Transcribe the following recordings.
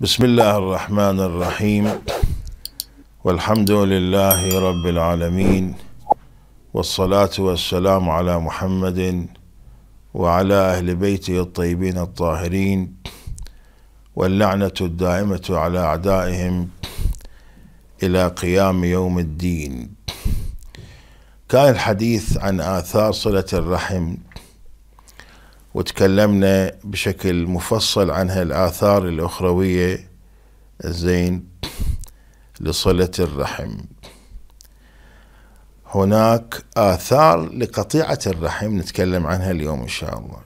بسم الله الرحمن الرحيم والحمد لله رب العالمين والصلاة والسلام على محمد وعلى أهل بيته الطيبين الطاهرين واللعنة الدائمة على أعدائهم إلى قيام يوم الدين كان الحديث عن آثار صلة الرحم وتكلمنا بشكل مفصل عن هالآثار الأخروية زين لصلة الرحم هناك آثار لقطيعة الرحم نتكلم عنها اليوم إن شاء الله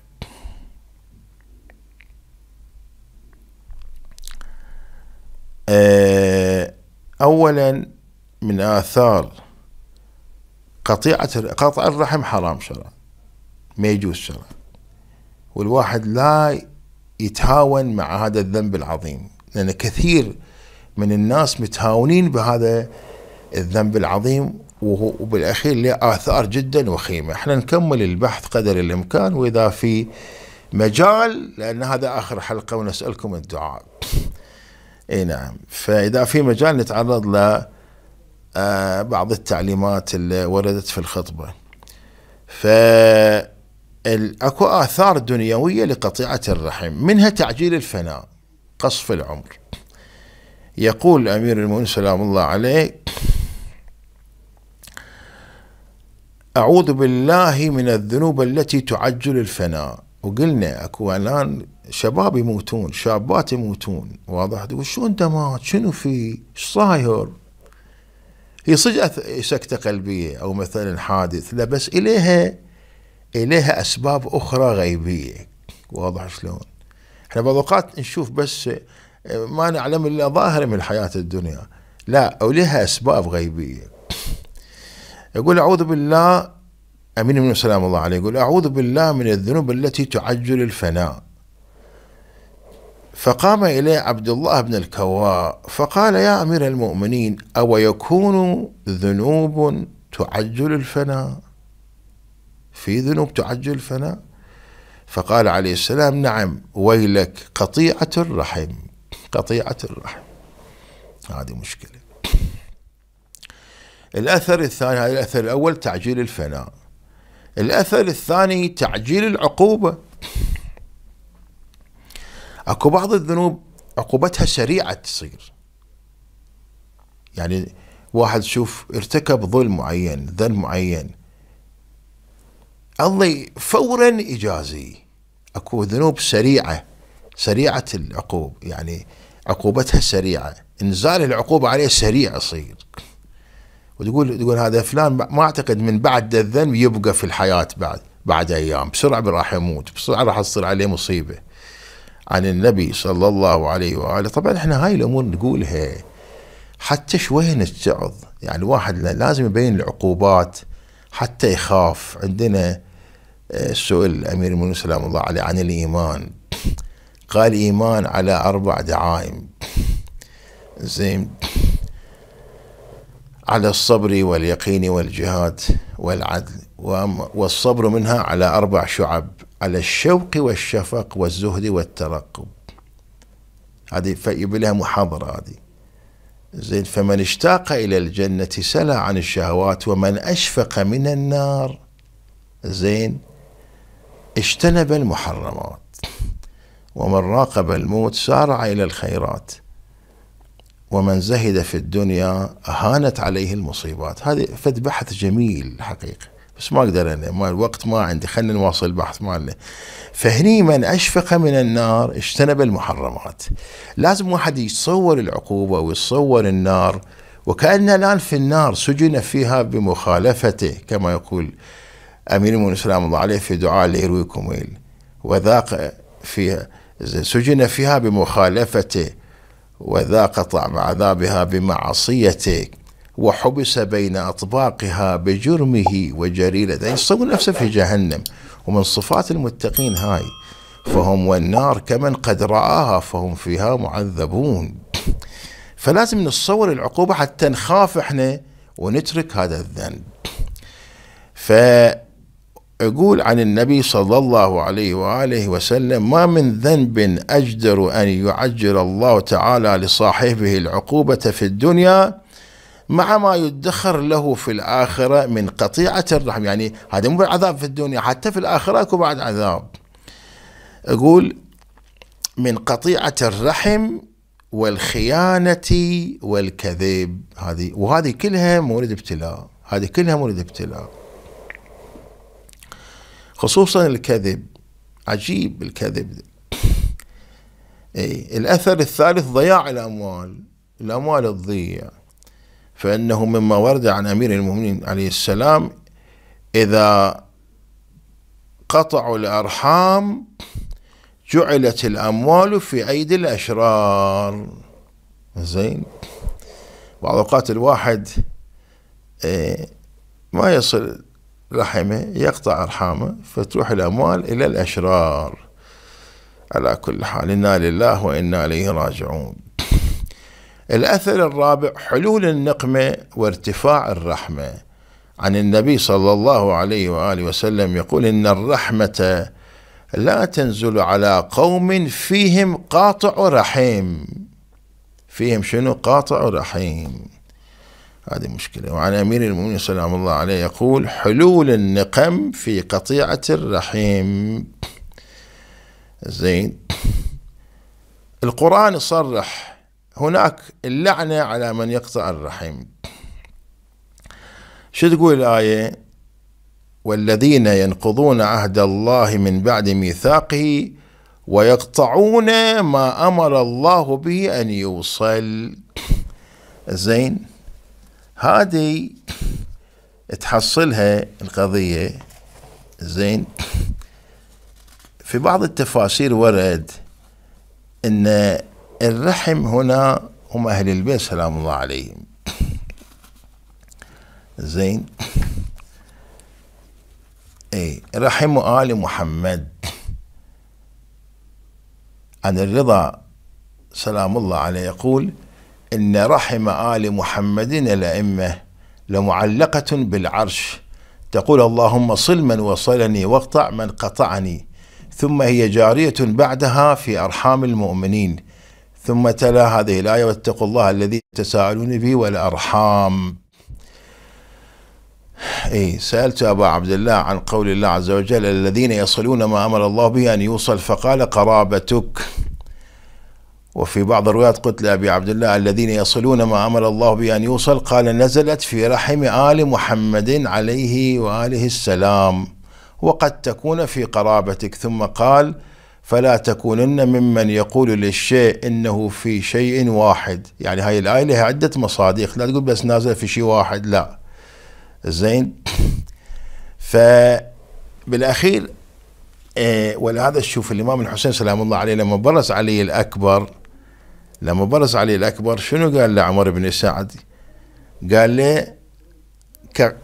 آه، أولا من آثار قطيعة قطع الرحم حرام شرعا ما يجوز شرعا والواحد لا يتهاون مع هذا الذنب العظيم لأن كثير من الناس متهاونين بهذا الذنب العظيم وبالأخير له آثار جدا وخيمة احنا نكمل البحث قدر الإمكان وإذا في مجال لأن هذا آخر حلقة ونسألكم الدعاء اي نعم فإذا في مجال نتعرض ل آه، بعض التعليمات اللي وردت في الخطبة ف اكو اثار دنيويه لقطيعه الرحم منها تعجيل الفناء قصف العمر يقول امير المؤمنين سلام الله عليه اعوذ بالله من الذنوب التي تعجل الفناء وقلنا اكو الان شباب يموتون شابات يموتون واضح شو انت مات شنو في ايش صاير هي صدق سكتة قلبية أو مثلا حادث لا بس إليها إليها أسباب أخرى غيبية واضح شلون احنا بعض الأوقات نشوف بس ما نعلم إلا ظاهر من الحياة الدنيا لا أو لها أسباب غيبية يقول أعوذ بالله أمين من سلام الله عليه يقول أعوذ بالله من الذنوب التي تعجل الفناء فقام إليه عبد الله بن الكواء فقال يا أمير المؤمنين أو يكون ذنوب تعجل الفناء في ذنوب تعجل الفناء فقال عليه السلام نعم ويلك قطيعة الرحم قطيعة الرحم هذه مشكلة الأثر الثاني هذا الأثر الأول تعجيل الفناء الأثر الثاني تعجيل العقوبة اكو بعض الذنوب عقوبتها سريعة تصير يعني واحد شوف ارتكب ظلم معين ذنب معين الله فورا إجازي أكو ذنوب سريعة سريعة العقوب يعني عقوبتها سريعة انزال العقوبة عليه سريع يصير وتقول تقول هذا فلان ما اعتقد من بعد الذنب يبقى في الحياة بعد بعد ايام بسرعه راح يموت بسرعه راح تصير عليه مصيبه عن النبي صلى الله عليه واله طبعا احنا هاي الامور نقولها حتى شويه نتعظ يعني واحد لازم يبين العقوبات حتى يخاف عندنا آه، سئل الأمير المؤمنين سلام الله عليه عن الإيمان قال إيمان على أربع دعائم زين على الصبر واليقين والجهاد والعدل والصبر منها على أربع شعب على الشوق والشفق والزهد والترقب هذه فيبلها محاضرة هذه زين فمن اشتاق إلى الجنة سلى عن الشهوات ومن أشفق من النار زين اجتنب المحرمات ومن راقب الموت سارع إلى الخيرات ومن زهد في الدنيا هانت عليه المصيبات هذه فد بحث جميل حقيقة بس ما اقدر انا ما الوقت ما عندي خلينا نواصل البحث مالنا فهني من اشفق من النار اجتنب المحرمات لازم واحد يتصور العقوبه ويتصور النار وكان الان في النار سجن فيها بمخالفته كما يقول امير المؤمنين سلام الله عليه في دعاء ليرويكم ويل وذاق فيها سجن فيها بمخالفته وذاق طعم عذابها بمعصيته وحبس بين أطباقها بجرمه وجريرته يعني يصور نفسه في جهنم ومن صفات المتقين هاي فهم والنار كمن قد رآها فهم فيها معذبون فلازم نتصور العقوبة حتى نخاف احنا ونترك هذا الذنب فأقول عن النبي صلى الله عليه وآله وسلم ما من ذنب أجدر أن يعجل الله تعالى لصاحبه العقوبة في الدنيا مع ما يدخر له في الآخرة من قطيعة الرحم يعني هذا مو عذاب في الدنيا حتى في الآخرة أكو بعد عذاب أقول من قطيعة الرحم والخيانة والكذب هذه وهذه كلها مورد ابتلاء هذه كلها مورد ابتلاء خصوصا الكذب عجيب الكذب ده. إيه، اي الاثر الثالث ضياع الاموال الاموال تضيع فإنه مما ورد عن أمير المؤمنين عليه السلام إذا قطعوا الأرحام جعلت الأموال في أيدي الأشرار زين بعض أوقات الواحد آه، ما يصل رحمه يقطع أرحامه فتروح الأموال إلى الأشرار على كل حال إنا لله وإنا إليه راجعون الأثر الرابع حلول النقمة وارتفاع الرحمة عن النبي صلى الله عليه وآله وسلم يقول إن الرحمة لا تنزل على قوم فيهم قاطع رحيم فيهم شنو قاطع رحيم هذه مشكلة وعن أمير المؤمنين سلام الله عليه يقول حلول النقم في قطيعة الرحيم زين القرآن صرح هناك اللعنة على من يقطع الرحم شو تقول الآية والذين ينقضون عهد الله من بعد ميثاقه ويقطعون ما أمر الله به أن يوصل زين هذه تحصلها القضية زين في بعض التفاسير ورد أن الرحم هنا هم أهل البيت سلام الله عليهم زين اي رحم آل محمد عن الرضا سلام الله عليه يقول إن رحم آل محمد الأئمة لمعلقة بالعرش تقول اللهم صل من وصلني واقطع من قطعني ثم هي جارية بعدها في أرحام المؤمنين ثم تلا هذه الآية واتقوا الله الذي تساءلون به والأرحام اي سالت ابا عبد الله عن قول الله عز وجل الذين يصلون ما امر الله به ان يوصل فقال قرابتك وفي بعض الروايات قلت لابي عبد الله الذين يصلون ما امر الله به ان يوصل قال نزلت في رحم ال محمد عليه واله السلام وقد تكون في قرابتك ثم قال فلا تكونن ممن يقول للشيء انه في شيء واحد يعني هاي الايه لها عده مصادق لا تقول بس نازل في شيء واحد لا زين فبالاخير إيه ولهذا شوف الامام الحسين سلام الله عليه لما برز علي الاكبر لما برز علي الاكبر شنو قال لعمر بن سعد؟ قال له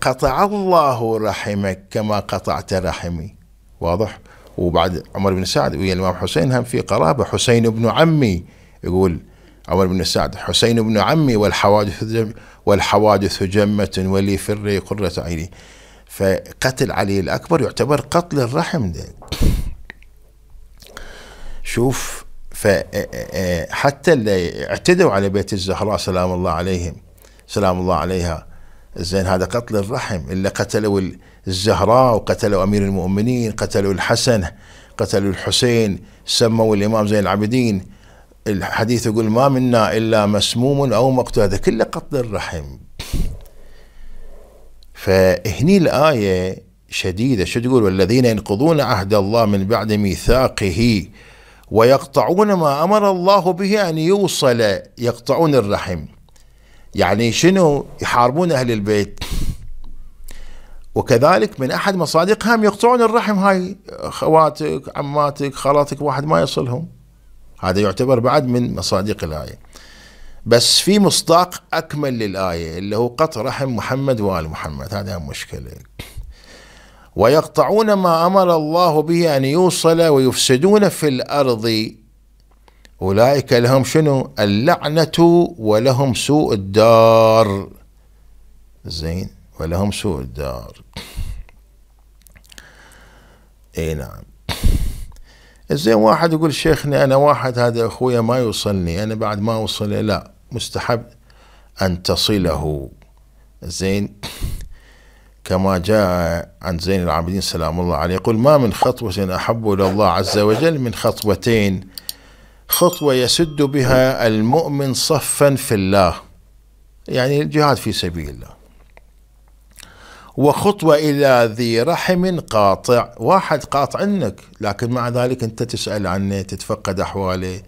قطع الله رحمك كما قطعت رحمي واضح؟ وبعد عمر بن سعد ويا الإمام حسين هم في قرابة حسين بن عمي يقول عمر بن سعد حسين بن عمي والحوادث جم والحوادث جمة ولي فري قرة عيني فقتل علي الأكبر يعتبر قتل الرحم ده شوف فحتى اللي اعتدوا على بيت الزهراء سلام الله عليهم سلام الله عليها زين هذا قتل الرحم اللي قتلوا الزهراء وقتلوا أمير المؤمنين قتلوا الحسن قتلوا الحسين سموا الإمام زين العابدين الحديث يقول ما منا إلا مسموم أو مقتول هذا كله قتل الرحم فهني الآية شديدة شو تقول والذين ينقضون عهد الله من بعد ميثاقه ويقطعون ما أمر الله به أن يوصل يقطعون الرحم يعني شنو يحاربون أهل البيت وكذلك من احد مصادقها يقطعون الرحم هاي خواتك عماتك خالاتك واحد ما يصلهم هذا يعتبر بعد من مصادق الايه بس في مصداق اكمل للايه اللي هو قطع رحم محمد وال محمد هذا مشكله ويقطعون ما امر الله به ان يوصل ويفسدون في الارض اولئك لهم شنو اللعنه ولهم سوء الدار زين ولهم سوء الدار اي نعم زين واحد يقول شيخني انا واحد هذا اخويا ما يوصلني انا بعد ما اوصل لا مستحب ان تصله زين كما جاء عن زين العابدين سلام الله عليه يقول ما من خطوة أحب إلى الله عز وجل من خطوتين خطوة يسد بها المؤمن صفا في الله يعني الجهاد في سبيل الله وخطوة إلى ذي رحم قاطع واحد قاطع عنك لكن مع ذلك أنت تسأل عنه تتفقد أحواله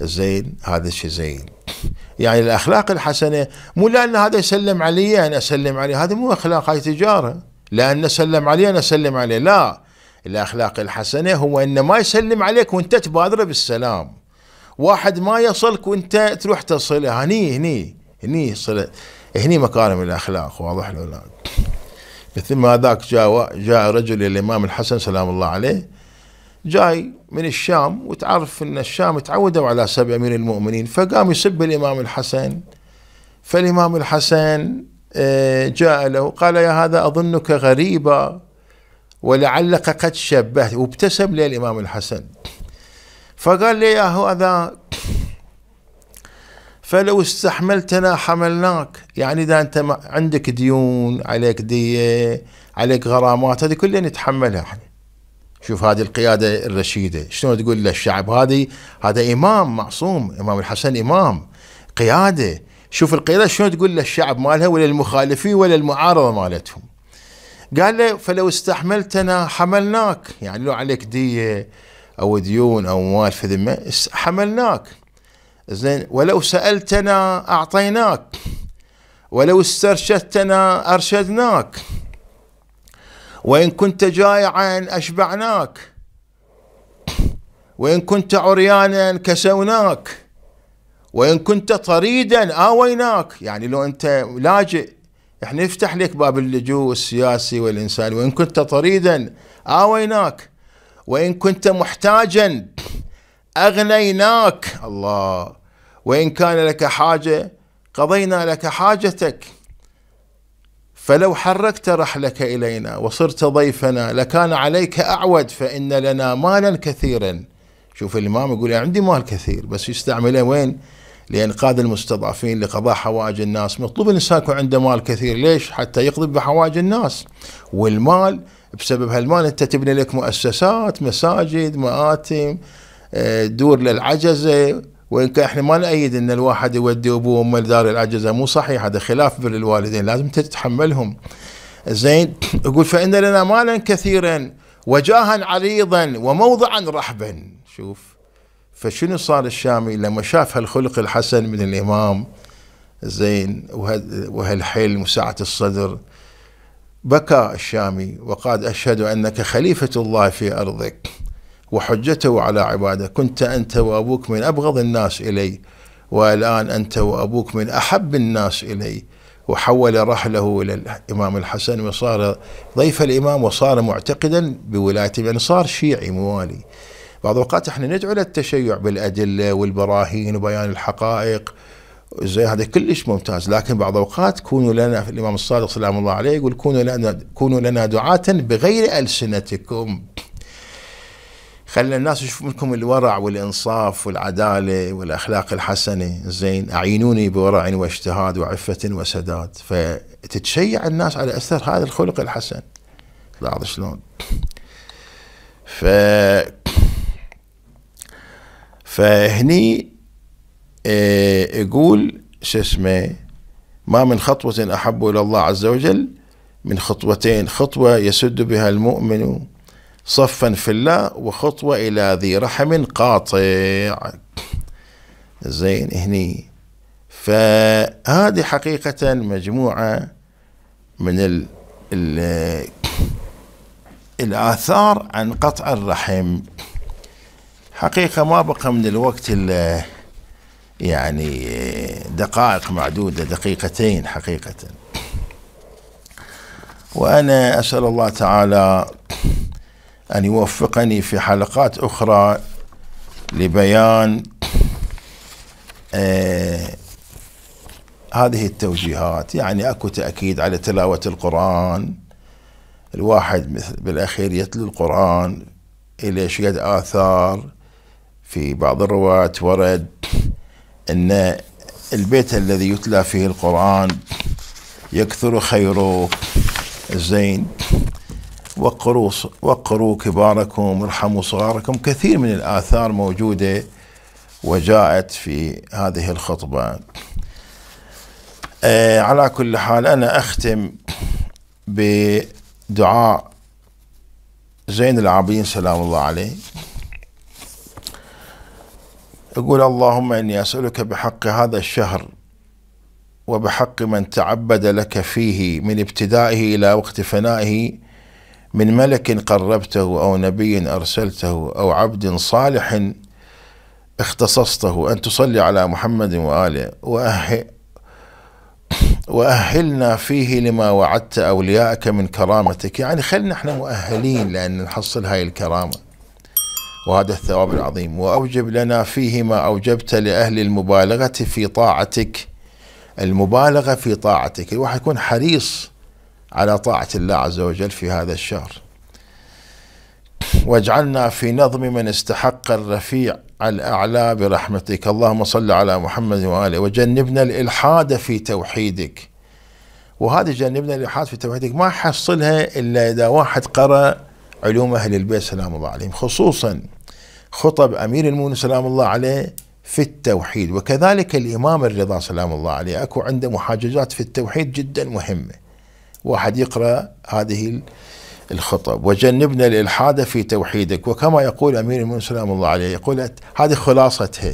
زين هذا الشيء زين يعني الأخلاق الحسنة مو لأن هذا يسلم علي أنا أسلم عليه هذه مو أخلاق هاي تجارة لأن سلم علي أنا أسلم عليه لا الأخلاق الحسنة هو أن ما يسلم عليك وأنت تبادر بالسلام واحد ما يصلك وأنت تروح تصله هني هني هني صلة هني مكارم الأخلاق واضح لو لا مثل هذاك جاء جاء رجل الامام الحسن سلام الله عليه جاي من الشام وتعرف ان الشام تعودوا على سب امير المؤمنين فقام يسب الامام الحسن فالامام الحسن آه، جاء له قال يا هذا اظنك غريبا ولعلك قد شبهت وابتسم للامام الحسن فقال لي يا هذا فلو استحملتنا حملناك يعني إذا أنت عندك ديون عليك دية عليك غرامات هذه كلها نتحملها احنا شوف هذه القيادة الرشيدة شلون تقول للشعب هذه هذا إمام معصوم إمام الحسن إمام قيادة شوف القيادة شلون تقول للشعب مالها ولا المخالفين ولا المعارضة مالتهم قال له فلو استحملتنا حملناك يعني لو عليك دية أو ديون أو مال في ذمة حملناك زين ولو سألتنا أعطيناك ولو استرشدتنا أرشدناك وإن كنت جائعا أشبعناك وإن كنت عريانا كسوناك وإن كنت طريدا آويناك يعني لو أنت لاجئ يعني احنا نفتح لك باب اللجوء السياسي والإنساني وإن كنت طريدا آويناك وإن كنت محتاجا أغنيناك الله وإن كان لك حاجة قضينا لك حاجتك فلو حركت رحلك إلينا وصرت ضيفنا لكان عليك أعود فإن لنا مالا كثيرا شوف الإمام يقول عندي مال كثير بس يستعمله وين لإنقاذ المستضعفين لقضاء حوائج الناس مطلوب الإنسان يكون عنده مال كثير ليش حتى يقضي بحوائج الناس والمال بسبب هالمال أنت تبني لك مؤسسات مساجد مآتم دور للعجزه وان كان احنا ما نأيد ان الواحد يودي ابوه وامه لدار العجزه مو صحيح هذا خلاف بر الوالدين لازم تتحملهم زين يقول فان لنا مالا كثيرا وجاها عريضا وموضعا رحبا شوف فشنو صار الشامي لما شاف هالخلق الحسن من الامام زين وهالحلم وسعه الصدر بكى الشامي وقال اشهد انك خليفه الله في ارضك وحجته على عباده كنت أنت وأبوك من أبغض الناس إلي والآن أنت وأبوك من أحب الناس إلي وحول رحله إلى الإمام الحسن وصار ضيف الإمام وصار معتقدا بولايته يعني صار شيعي موالي بعض الأوقات احنا ندعو للتشيع بالأدلة والبراهين وبيان الحقائق زي هذا كلش ممتاز لكن بعض الأوقات كونوا لنا الإمام الصادق سلام الله عليه يقول كونوا لنا كونوا لنا دعاة بغير ألسنتكم خلي الناس يشوفوا منكم الورع والإنصاف والعدالة والأخلاق الحسنة زين أعينوني بورع واجتهاد وعفة وسداد فتتشيع الناس على أثر هذا الخلق الحسن لاحظ شلون ف فهني آه، يقول شو اسمه ما من خطوة أحب إلى الله عز وجل من خطوتين خطوة يسد بها المؤمن صفا في الله وخطوة إلى ذي رحم قاطع زين هني فهذه حقيقة مجموعة من ال ال الآثار عن قطع الرحم حقيقة ما بقى من الوقت اللي يعني دقائق معدودة دقيقتين حقيقة وأنا أسأل الله تعالى أن يوفقني في حلقات أخرى لبيان آه هذه التوجيهات يعني أكو تأكيد على تلاوة القرآن الواحد مثل بالأخير يتلو القرآن إلى شيد آثار في بعض الرواة ورد أن البيت الذي يتلى فيه القرآن يكثر خيره زين وقروا وقروا كباركم ارحموا صغاركم كثير من الآثار موجودة وجاءت في هذه الخطبة آه على كل حال أنا أختم بدعاء زين العابدين سلام الله عليه يقول اللهم إني أسألك بحق هذا الشهر وبحق من تعبد لك فيه من ابتدائه إلى وقت فنائه من ملك قربته او نبي ارسلته او عبد صالح اختصصته ان تصلي على محمد واله واهلنا فيه لما وعدت اوليائك من كرامتك يعني خلنا احنا مؤهلين لان نحصل هاي الكرامه وهذا الثواب العظيم واوجب لنا فيه ما اوجبت لاهل المبالغه في طاعتك المبالغه في طاعتك الواحد يكون حريص على طاعة الله عز وجل في هذا الشهر واجعلنا في نظم من استحق الرفيع الأعلى برحمتك اللهم صل على محمد وآله وجنبنا الإلحاد في توحيدك وهذه جنبنا الإلحاد في توحيدك ما حصلها إلا إذا واحد قرأ علوم أهل البيت سلام الله عليهم خصوصا خطب أمير المؤمنين سلام الله عليه في التوحيد وكذلك الإمام الرضا سلام الله عليه أكو عنده محاججات في التوحيد جدا مهمة واحد يقرأ هذه الخطب وجنبنا الإلحاد في توحيدك وكما يقول أمير المؤمنين سلام الله عليه يقول هذه خلاصتها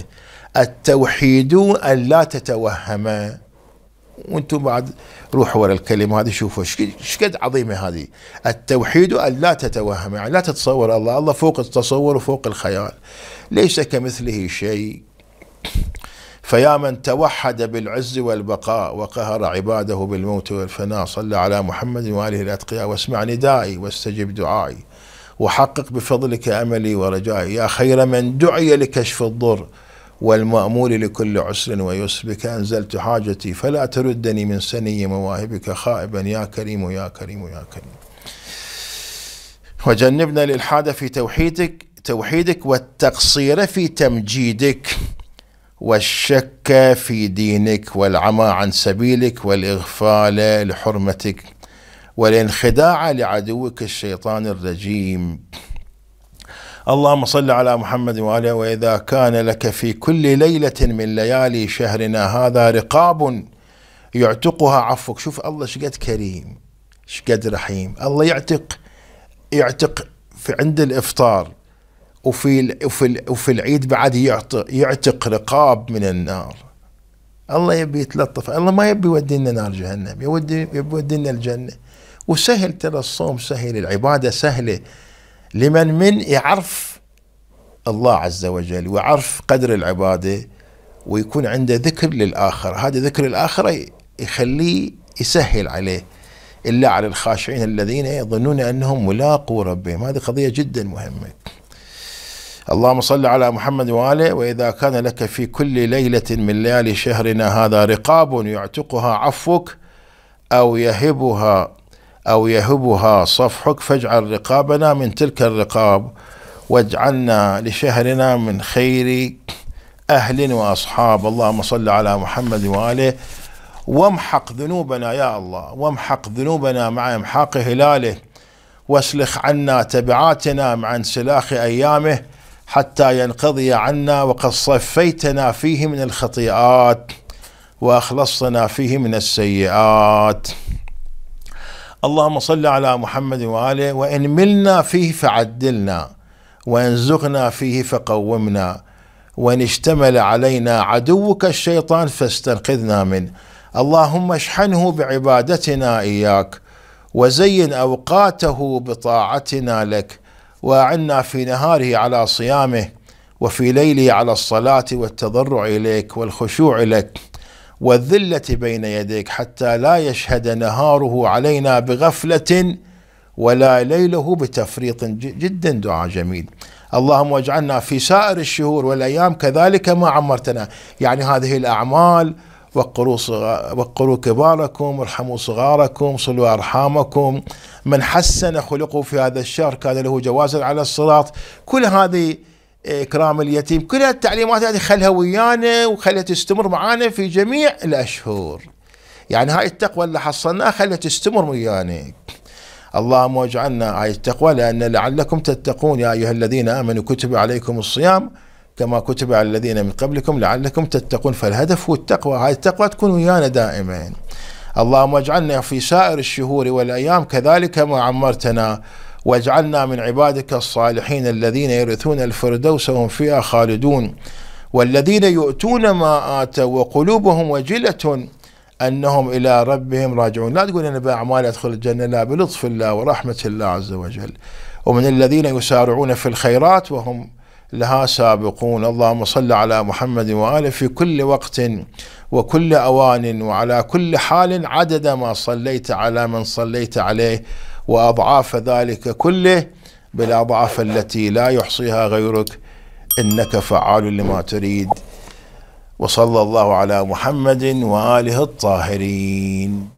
التوحيد أن لا تتوهم وانتم بعد روحوا ورا الكلمه هذه شوفوا ايش قد عظيمه هذه التوحيد ان لا تتوهم يعني لا تتصور الله الله فوق التصور وفوق الخيال ليس كمثله شيء فيا من توحد بالعز والبقاء وقهر عباده بالموت والفناء صلى على محمد وآله الأتقياء واسمع ندائي واستجب دعائي وحقق بفضلك أملي ورجائي يا خير من دعي لكشف الضر والمأمول لكل عسر ويسر بك أنزلت حاجتي فلا تردني من سني مواهبك خائبا يا كريم يا كريم يا كريم وجنبنا الإلحاد في توحيدك توحيدك والتقصير في تمجيدك والشك في دينك والعمى عن سبيلك والإغفال لحرمتك والانخداع لعدوك الشيطان الرجيم اللهم صل على محمد وآله وإذا كان لك في كل ليلة من ليالي شهرنا هذا رقاب يعتقها عفوك شوف الله شقد كريم شقد رحيم الله يعتق يعتق في عند الإفطار وفي وفي وفي العيد بعد يعتق رقاب من النار الله يبي يتلطف الله ما يبي يودينا نار جهنم يودي يبي يودينا الجنه وسهل ترى الصوم سهل العباده سهله لمن من يعرف الله عز وجل ويعرف قدر العباده ويكون عنده ذكر للاخر هذا ذكر الاخره يخليه يسهل عليه الا على الخاشعين الذين يظنون انهم ملاقوا ربهم هذه قضيه جدا مهمه اللهم صل على محمد واله واذا كان لك في كل ليله من ليالي شهرنا هذا رقاب يعتقها عفوك او يهبها او يهبها صفحك فاجعل رقابنا من تلك الرقاب واجعلنا لشهرنا من خير اهل واصحاب اللهم صل على محمد واله وامحق ذنوبنا يا الله وامحق ذنوبنا مع امحاق هلاله واسلخ عنا تبعاتنا مع انسلاخ ايامه حتى ينقضي عنا وقد صفيتنا فيه من الخطيئات واخلصتنا فيه من السيئات اللهم صل على محمد واله وان ملنا فيه فعدلنا وان زغنا فيه فقومنا وان اشتمل علينا عدوك الشيطان فاستنقذنا منه اللهم اشحنه بعبادتنا اياك وزين اوقاته بطاعتنا لك واعنا في نهاره على صيامه وفي ليله على الصلاه والتضرع اليك والخشوع لك والذله بين يديك حتى لا يشهد نهاره علينا بغفله ولا ليله بتفريط جدا دعاء جميل اللهم واجعلنا في سائر الشهور والايام كذلك ما عمرتنا يعني هذه الاعمال وقروا, صغار وقروا كباركم ارحموا صغاركم صلوا أرحامكم من حسن خلقه في هذا الشهر كان له جوازا على الصراط كل هذه إيه، إكرام اليتيم كل التعليمات هذه خلها ويانا وخلها تستمر معانا في جميع الأشهر يعني هاي التقوى اللي حصلناها خلها تستمر ويانا اللهم اجعلنا هاي التقوى لأن لعلكم تتقون يا أيها الذين آمنوا كتب عليكم الصيام كما كتب على الذين من قبلكم لعلكم تتقون فالهدف هو التقوى هاي التقوى تكون ويانا دائما اللهم اجعلنا في سائر الشهور والأيام كذلك ما عمرتنا واجعلنا من عبادك الصالحين الذين يرثون الفردوس وهم فيها خالدون والذين يؤتون ما آتوا وقلوبهم وجلة أنهم إلى ربهم راجعون لا تقول أنا بأعمال أدخل الجنة لا بلطف الله ورحمة الله عز وجل ومن الذين يسارعون في الخيرات وهم لها سابقون اللهم صل على محمد وآله في كل وقت وكل أوان وعلى كل حال عدد ما صليت على من صليت عليه وأضعاف ذلك كله بالأضعاف التي لا يحصيها غيرك إنك فعال لما تريد وصلى الله على محمد وآله الطاهرين